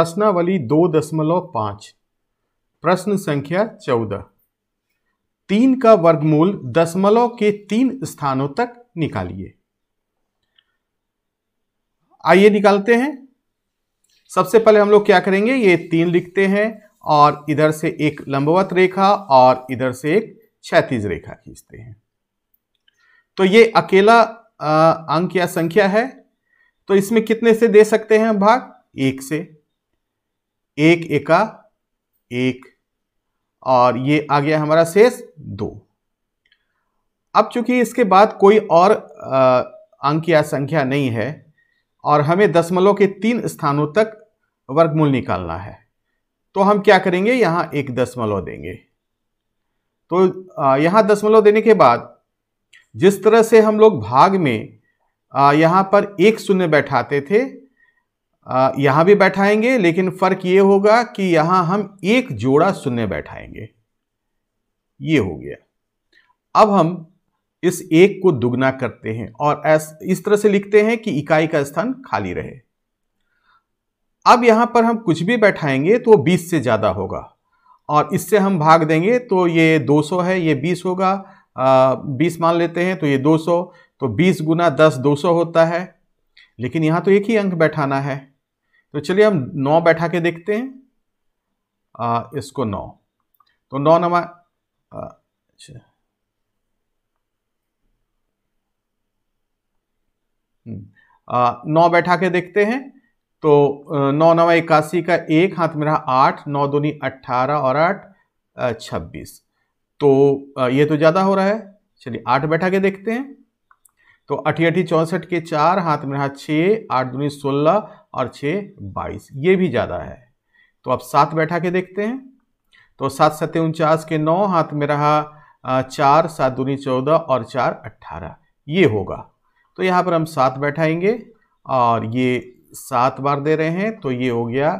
प्रश्नावली दो दशमलव पांच प्रश्न संख्या चौदह तीन का वर्गमूल दशमलव के तीन स्थानों तक निकालिए आइए निकालते हैं सबसे पहले हम लोग क्या करेंगे ये तीन लिखते हैं और इधर से एक लंबवत रेखा और इधर से एक क्षैतिज रेखा खींचते हैं तो ये अकेला अंक या संख्या है तो इसमें कितने से दे सकते हैं भाग एक से एक एका एक और ये आ गया हमारा शेष दो अब चूंकि इसके बाद कोई और अंक या संख्या नहीं है और हमें दशमलव के तीन स्थानों तक वर्गमूल निकालना है तो हम क्या करेंगे यहाँ एक दशमलव देंगे तो यहाँ दशमलव देने के बाद जिस तरह से हम लोग भाग में यहाँ पर एक शून्य बैठाते थे यहाँ भी बैठाएंगे लेकिन फ़र्क ये होगा कि यहाँ हम एक जोड़ा शून्य बैठाएंगे ये हो गया अब हम इस एक को दुगना करते हैं और इस तरह से लिखते हैं कि इकाई का स्थान खाली रहे अब यहाँ पर हम कुछ भी बैठाएंगे तो बीस 20 से ज़्यादा होगा और इससे हम भाग देंगे तो ये 200 है ये 20 होगा आ, 20 मान लेते हैं तो ये 200 तो 20 गुना दस दो होता है लेकिन यहाँ तो एक ही अंक बैठाना है तो चलिए हम नौ बैठा के देखते हैं आ, इसको नौ तो नौ नवा अच्छा हम्म, आ, नौ बैठा के देखते हैं तो नौ नवा इक्यासी का एक हाथ में रहा आठ नौ दूनी अट्ठारह और आठ छब्बीस तो ये तो ज़्यादा हो रहा है चलिए आठ बैठा के देखते हैं तो अठी अठी चौंसठ के चार हाथ में रहा छः आठ दूनी सोलह और छः बाईस ये भी ज़्यादा है तो अब सात बैठा के देखते हैं तो सात सत्य उनचास के नौ हाथ में रहा चार सात दूनी चौदह और चार अट्ठारह ये होगा तो यहाँ पर हम सात बैठाएंगे और ये सात बार दे रहे हैं तो ये हो गया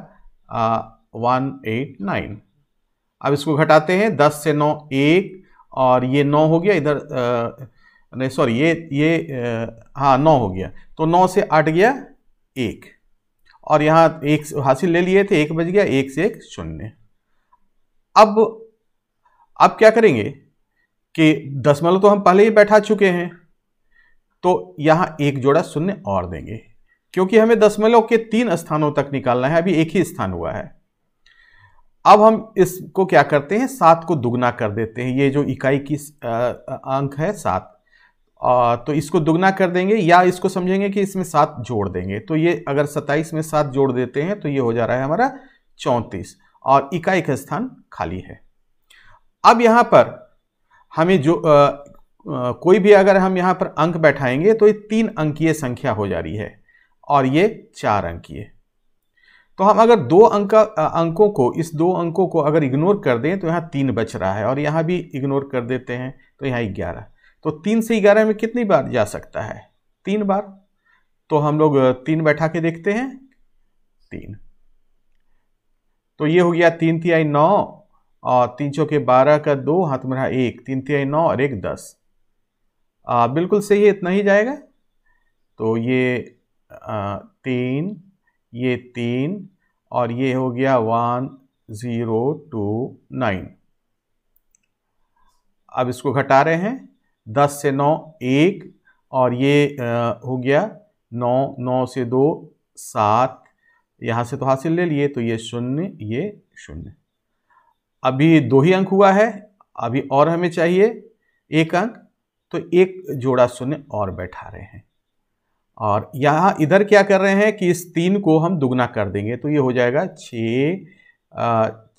वन एट नाइन अब इसको घटाते हैं दस से नौ एक और ये नौ हो गया इधर नहीं सॉरी ये ये हाँ नौ हो गया तो नौ से आठ गया एक और यहाँ एक हासिल ले लिए थे एक बज गया एक से एक शून्य अब अब क्या करेंगे कि दशमलव तो हम पहले ही बैठा चुके हैं तो यहाँ एक जोड़ा शून्य और देंगे क्योंकि हमें दशमलव के तीन स्थानों तक निकालना है अभी एक ही स्थान हुआ है अब हम इसको क्या करते हैं सात को दुगना कर देते हैं ये जो इकाई की अंक है सात तो इसको दुगना कर देंगे या इसको समझेंगे कि इसमें सात जोड़ देंगे तो ये अगर सत्ताईस में सात जोड़ देते हैं तो ये हो जा रहा है हमारा चौंतीस और इकाई का स्थान खाली है अब यहाँ पर हमें जो आ, आ, कोई भी अगर हम यहाँ पर अंक बैठाएंगे तो ये तीन अंकीय संख्या हो जा रही है और ये चार अंकीय तो हम अगर दो अंक अंकों को इस दो अंकों को अगर इग्नोर कर दें तो यहाँ तीन बच रहा है और यहाँ भी इग्नोर कर देते हैं तो यहाँ ग्यारह तो तीन से ग्यारह में कितनी बार जा सकता है तीन बार तो हम लोग तीन बैठा के देखते हैं तीन तो ये हो गया तीन तिहाई नौ और तीन चौके बारह का दो हाथ में रहा एक तीन तिहाई नौ और एक दस आ, बिल्कुल सही है इतना ही जाएगा तो ये आ, तीन ये तीन और ये हो गया वन ज़ीरो टू नाइन अब इसको घटा रहे हैं दस से नौ एक और ये हो गया नौ नौ से दो सात यहाँ से तो हासिल ले लिए तो ये शून्य ये शून्य अभी दो ही अंक हुआ है अभी और हमें चाहिए एक अंक तो एक जोड़ा शून्य और बैठा रहे हैं और यहाँ इधर क्या कर रहे हैं कि इस तीन को हम दुगना कर देंगे तो ये हो जाएगा छ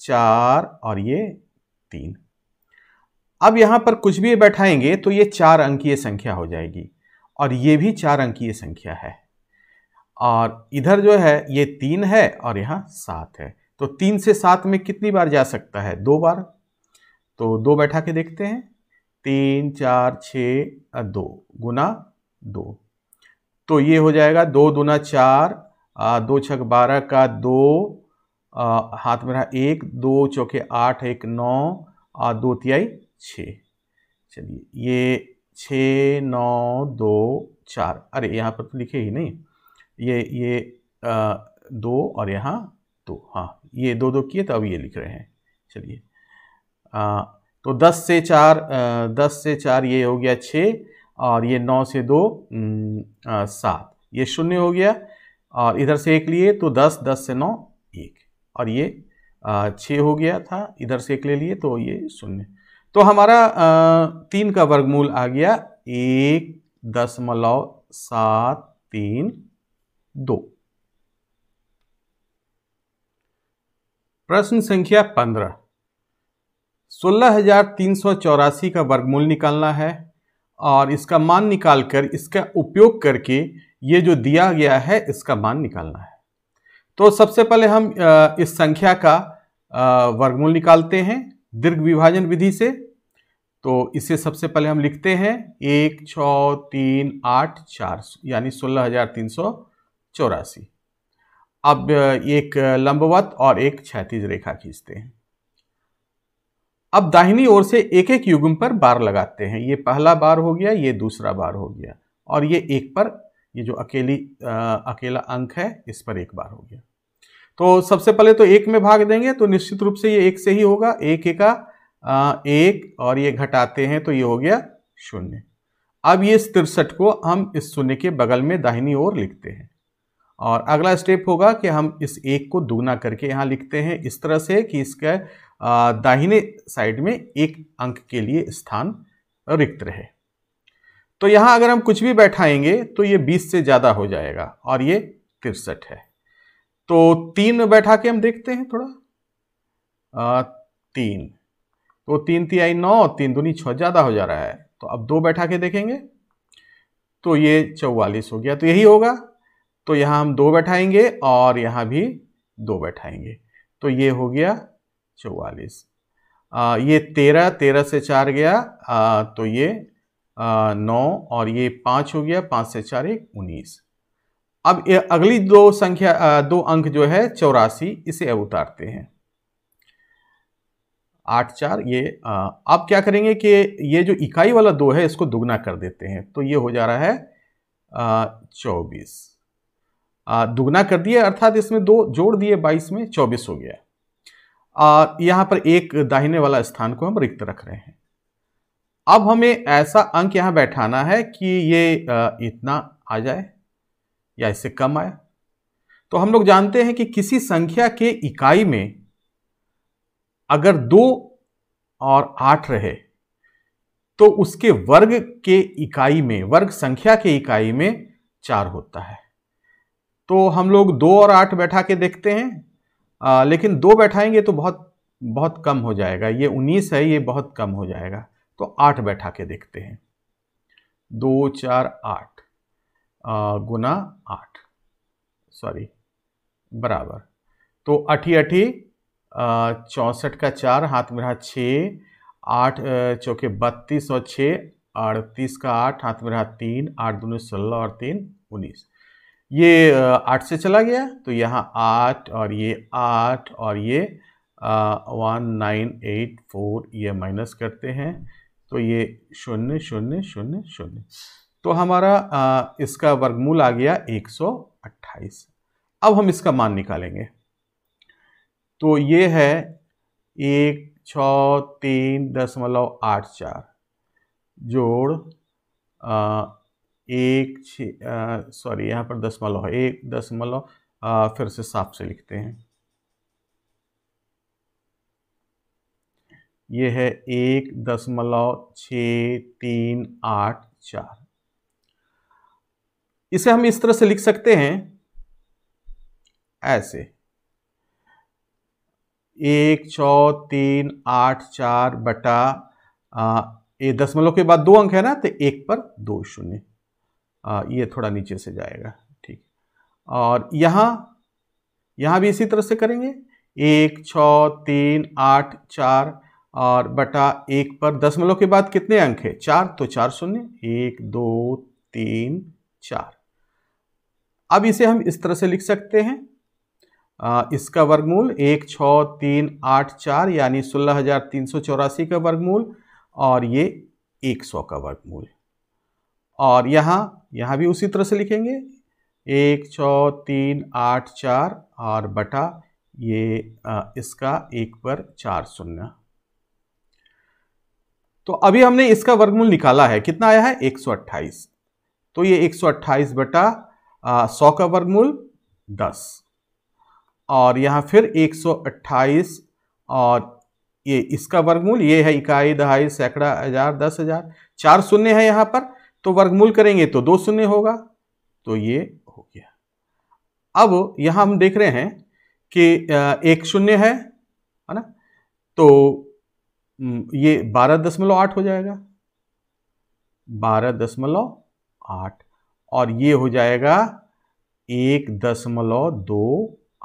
चार और ये तीन अब यहाँ पर कुछ भी बैठाएंगे तो ये चार अंकीय संख्या हो जाएगी और ये भी चार अंकीय संख्या है और इधर जो है ये तीन है और यहाँ सात है तो तीन से सात में कितनी बार जा सकता है दो बार तो दो बैठा के देखते हैं तीन चार छ दो गुना दो तो ये हो जाएगा दो दुना चार दो छक बारह का दो आ, हाथ में रहा एक दो चौके आठ एक नौ दो तिहाई छ चलिए ये छ नौ दो चार अरे यहाँ पर तो लिखे ही नहीं ये ये आ, दो और यहाँ दो हाँ ये दो दो किए तो अब ये लिख रहे हैं चलिए तो दस से चार आ, दस से चार ये हो गया छः और ये नौ से दो सात ये शून्य हो गया और इधर से एक लिए तो दस दस से नौ एक और ये छः हो गया था इधर से एक ले लिए तो ये शून्य तो हमारा तीन का वर्गमूल आ गया एक दशमलव सात तीन दो प्रश्न संख्या पंद्रह सोलह हजार तीन सौ चौरासी का वर्गमूल निकालना है और इसका मान निकालकर इसका उपयोग करके ये जो दिया गया है इसका मान निकालना है तो सबसे पहले हम इस संख्या का वर्गमूल निकालते हैं दीर्घ विभाजन विधि से तो इसे सबसे पहले हम लिखते हैं एक छ तीन आठ चार यानी सोलह हजार तीन सौ चौरासी अब एक लंबवत और एक क्षैतिज रेखा खींचते हैं अब दाहिनी ओर से एक एक युग्म पर बार लगाते हैं ये पहला बार हो गया ये दूसरा बार हो गया और ये एक पर ये जो अकेली आ, अकेला अंक है इस पर एक बार हो गया तो सबसे पहले तो एक में भाग देंगे तो निश्चित रूप से ये एक से ही होगा एक का एक और ये घटाते हैं तो ये हो गया शून्य अब ये तिरसठ को हम इस शून्य के बगल में दाहिनी ओर लिखते हैं और अगला स्टेप होगा कि हम इस एक को दुगना करके यहाँ लिखते हैं इस तरह से कि इसके दाहिने साइड में एक अंक के लिए स्थान रिक्त रहे तो यहाँ अगर हम कुछ भी बैठाएंगे तो ये 20 से ज़्यादा हो जाएगा और ये तिरसठ है तो तीन में बैठा के हम देखते हैं थोड़ा आ, तीन तो तीन ती आई नौ तीन दूनी छः ज़्यादा हो जा रहा है तो अब दो बैठा के देखेंगे तो ये चौवालीस हो गया तो यही होगा तो यहाँ हम दो बैठाएंगे और यहाँ भी दो बैठाएंगे तो ये हो गया चौवालीस ये तेरह तेरह से चार गया आ, तो ये आ, नौ और ये पाँच हो गया पाँच से चार एक उन्नीस अब अगली दो संख्या दो अंक जो है चौरासी इसे अब उतारते हैं आठ चार ये आप क्या करेंगे कि ये जो इकाई वाला दो है इसको दुगना कर देते हैं तो ये हो जा रहा है चौबीस दुगना कर दिया अर्थात इसमें दो जोड़ दिए बाईस में चौबीस हो गया और यहाँ पर एक दाहिने वाला स्थान को हम रिक्त रख रहे हैं अब हमें ऐसा अंक यहाँ बैठाना है कि ये इतना आ जाए या इससे कम आया तो हम लोग जानते हैं कि किसी संख्या के इकाई में अगर दो और आठ रहे तो उसके वर्ग के इकाई में वर्ग संख्या के इकाई में चार होता है तो हम लोग दो और आठ बैठा के देखते हैं आ, लेकिन दो बैठाएंगे तो बहुत बहुत कम हो जाएगा ये उन्नीस है ये बहुत कम हो जाएगा तो आठ बैठा के देखते हैं दो चार आठ गुना आठ सॉरी बराबर तो अठी अठी चौंसठ का चार हाथ में रहा छः आठ चौके बत्तीस और छः अड़तीस का आठ हाथ में रहा तीन आठ दूनी सोलह और तीन उन्नीस ये आठ से चला गया तो यहाँ आठ और ये आठ और ये वन नाइन एट फोर ये माइनस करते हैं तो ये शून्य शून्य शून्य शून्य तो हमारा इसका वर्गमूल आ गया 128 अब हम इसका मान निकालेंगे तो ये है एक छ तीन दशमलव आठ चार जोड़ आ, एक छ सॉरी यहाँ पर दशमलव है एक दशमलव फिर से साफ से लिखते हैं यह है एक दशमलव छ तीन आठ चार इसे हम इस तरह से लिख सकते हैं ऐसे एक छ तीन आठ चार बटा ये दशमलव के बाद दो अंक है ना तो एक पर दो शून्य ये थोड़ा नीचे से जाएगा ठीक और यहां यहां भी इसी तरह से करेंगे एक छ तीन आठ चार और बटा एक पर दशमलव के बाद कितने अंक है चार तो चार शून्य एक दो तीन चार अब इसे हम इस तरह से लिख सकते हैं आ, इसका वर्गमूल एक छ तीन आठ चार यानी सोलह हज़ार तीन सौ चौरासी का वर्गमूल और ये एक सौ का वर्गमूल और यहाँ यहाँ भी उसी तरह से लिखेंगे एक छ तीन आठ चार और बटा ये आ, इसका एक पर चार शून्य तो अभी हमने इसका वर्गमूल निकाला है कितना आया है एक सौ अट्ठाईस तो ये एक सौ अट्ठाईस बटा सौ का वर्गमूल दस और यहाँ फिर एक सौ अट्ठाईस और ये इसका वर्गमूल ये है इकाई दहाई सैकड़ा हजार दस हजार चार शून्य है यहाँ पर तो वर्गमूल करेंगे तो दो शून्य होगा तो ये हो गया अब यहाँ हम देख रहे हैं कि एक शून्य है है ना तो ये बारह दशमलव आठ हो जाएगा बारह दशमलव आठ और ये हो जाएगा एक दशमलव दो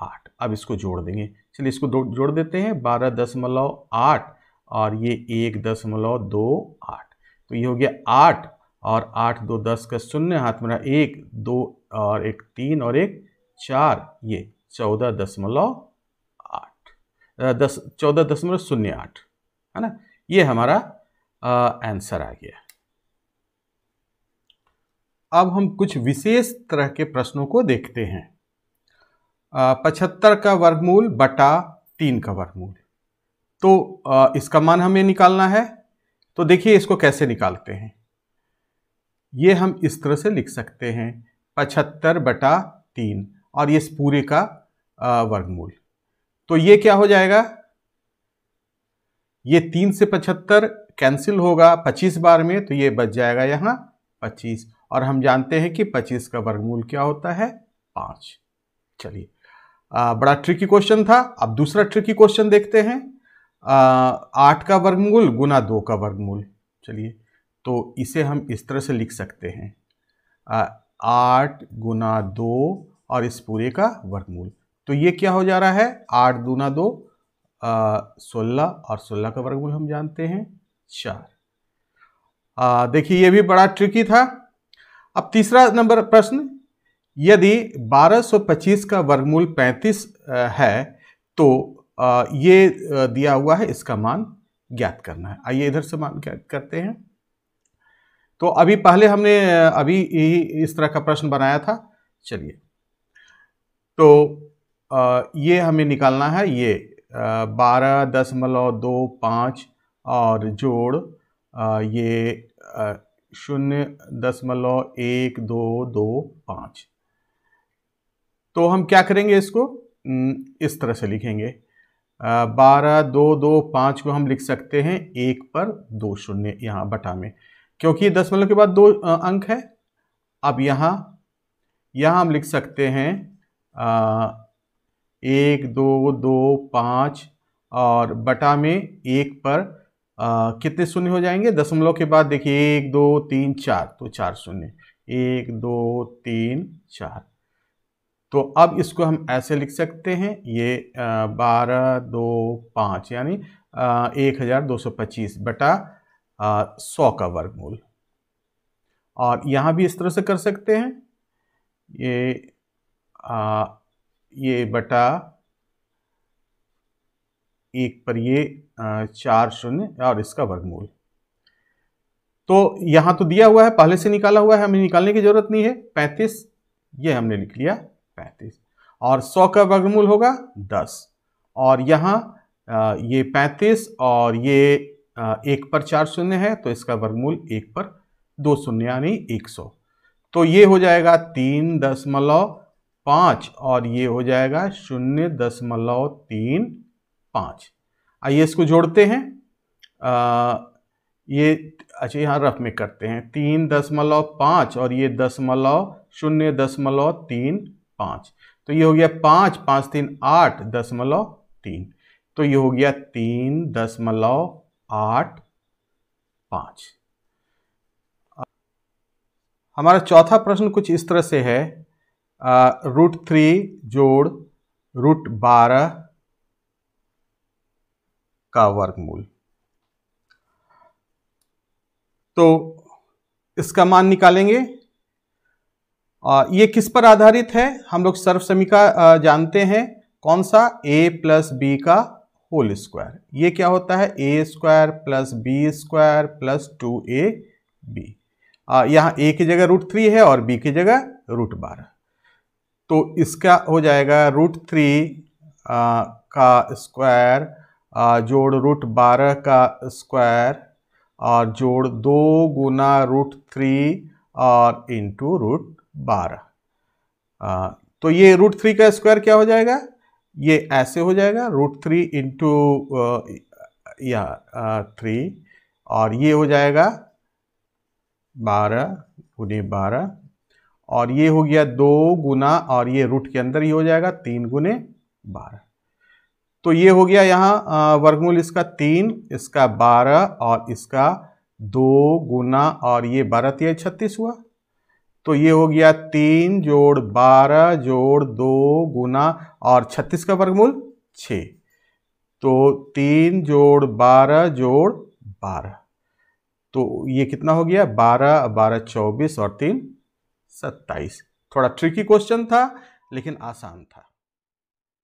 आठ अब इसको जोड़ देंगे चलिए इसको दो जोड़ देते हैं बारह दशमलव आठ और ये एक दशमलव दो आठ तो ये हो गया आठ और आठ दो दस का शून्य हाथ में एक दो और एक तीन और एक चार ये चौदह दशमलव आठ दस चौदह दशमलव शून्य आठ है ना ये हमारा आंसर आ गया अब हम कुछ विशेष तरह के प्रश्नों को देखते हैं पचहत्तर का वर्गमूल बटा तीन का वर्गमूल तो आ, इसका मान हमें निकालना है तो देखिए इसको कैसे निकालते हैं ये हम इस तरह से लिख सकते हैं पचहत्तर बटा तीन और ये इस पूरे का वर्गमूल तो ये क्या हो जाएगा ये तीन से पचहत्तर कैंसिल होगा पच्चीस बार में तो ये बच जाएगा यहाँ पच्चीस और हम जानते हैं कि 25 का वर्गमूल क्या होता है पाँच चलिए बड़ा ट्रिकी क्वेश्चन था अब दूसरा ट्रिकी क्वेश्चन देखते हैं आठ का वर्गमूल गुना दो का वर्गमूल चलिए तो इसे हम इस तरह से लिख सकते हैं आठ गुना दो और इस पूरे का वर्गमूल तो ये क्या हो जा रहा है आठ गुना दो सोलह और सोलह का वर्गमूल हम जानते हैं चार देखिए ये भी बड़ा ट्रिकी था अब तीसरा नंबर प्रश्न यदि 1225 का वर्गमूल 35 है तो ये दिया हुआ है इसका मान ज्ञात करना है आइए इधर से मान ज्ञात करते हैं तो अभी पहले हमने अभी इस तरह का प्रश्न बनाया था चलिए तो ये हमें निकालना है ये बारह दशमलव दो पाँच और जोड़ ये शून्य दशमलव एक दो दो पाँच तो हम क्या करेंगे इसको इस तरह से लिखेंगे बारह दो दो पाँच को हम लिख सकते हैं एक पर दो शून्य यहाँ बटा में क्योंकि दशमलव के बाद दो अंक है अब यहाँ यहाँ हम लिख सकते हैं एक दो दो पाँच और बटा में एक पर आ, कितने शून्य हो जाएंगे दशमलव के बाद देखिए एक दो तीन चार तो चार शून्य एक दो तीन चार तो अब इसको हम ऐसे लिख सकते हैं ये बारह दो पाँच यानी एक हज़ार दो सौ पच्चीस बटा सौ का वर्गमूल और यहाँ भी इस तरह से कर सकते हैं ये आ, ये बटा एक पर ये चार शून्य और इसका वर्गमूल तो यहां तो दिया हुआ है पहले से निकाला हुआ है हमें निकालने की जरूरत नहीं है पैंतीस ये हमने लिख लिया पैंतीस और सौ का वर्गमूल होगा दस और यहां ये पैंतीस और ये एक पर चार शून्य है तो इसका वर्गमूल एक पर दो शून्य यानी एक सौ तो ये हो जाएगा तीन दशमलव पाँच और ये हो जाएगा शून्य दशमलव तीन पाँच आइए इसको जोड़ते हैं आ, ये अच्छा यहाँ रफ में करते हैं तीन दशमलव पाँच और ये दशमलव शून्य दशमलव तीन पाँच तो ये हो गया पाँच पाँच तीन आठ दशमलव तीन तो ये हो गया तीन दशमलव आठ पाँच हमारा चौथा प्रश्न कुछ इस तरह से है रूट थ्री जोड़ रूट बारह का वर्गमूल तो इसका मान निकालेंगे ये किस पर आधारित है हम लोग सर्व समीका जानते हैं कौन सा a प्लस बी का होल स्क्वायर ये क्या होता है A square plus B square plus two A B यहाँ ए की जगह रूट थ्री है और बी की जगह रूट बारह तो इसका हो जाएगा रूट थ्री का स्क्वायर जोड़ रूट बारह का स्क्वायर और जोड़ दो गुना रूट थ्री और इंटू रूट बारह तो ये रूट थ्री का स्क्वायर क्या हो जाएगा ये ऐसे हो जाएगा रूट थ्री इंटू या थ्री और ये हो जाएगा बारह गुने बारह और ये हो गया दो गुना और ये रूट के अंदर ही हो जाएगा तीन गुने बारह तो ये हो गया यहाँ वर्गमूल इसका तीन इसका बारह और इसका दो गुना और ये बारह तेरह छत्तीस हुआ तो ये हो गया तीन जोड़ बारह जोड़ दो गुना और छत्तीस का वर्गमूल छ तो तीन जोड़ बारह जोड़ बारह तो ये कितना हो गया बारह बारह चौबीस और तीन सत्ताईस थोड़ा ट्रिकी क्वेश्चन था लेकिन आसान था